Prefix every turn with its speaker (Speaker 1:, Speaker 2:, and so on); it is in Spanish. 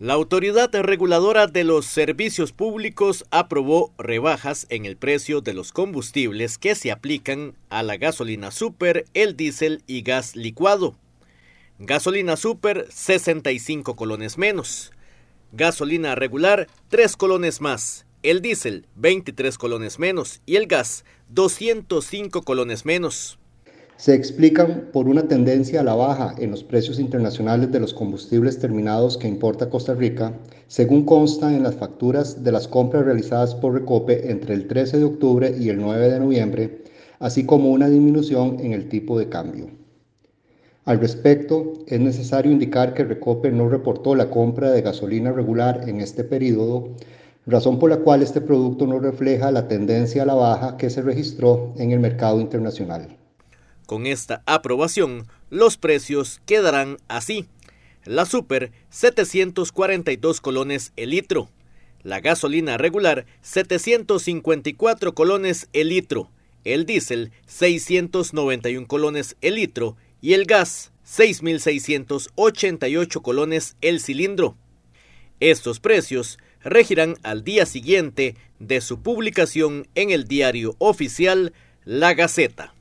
Speaker 1: La Autoridad Reguladora de los Servicios Públicos aprobó rebajas en el precio de los combustibles que se aplican a la gasolina super, el diésel y gas licuado. Gasolina super 65 colones menos. Gasolina regular 3 colones más. El diésel 23 colones menos y el gas 205 colones menos
Speaker 2: se explican por una tendencia a la baja en los precios internacionales de los combustibles terminados que importa Costa Rica, según consta en las facturas de las compras realizadas por Recope entre el 13 de octubre y el 9 de noviembre, así como una disminución en el tipo de cambio. Al respecto, es necesario indicar que Recope no reportó la compra de gasolina regular en este periodo, razón por la cual este producto no refleja la tendencia a la baja que se registró en el mercado internacional.
Speaker 1: Con esta aprobación, los precios quedarán así. La super 742 colones el litro. La gasolina regular 754 colones el litro. El diésel 691 colones el litro. Y el gas 6.688 colones el cilindro. Estos precios regirán al día siguiente de su publicación en el diario oficial La Gaceta.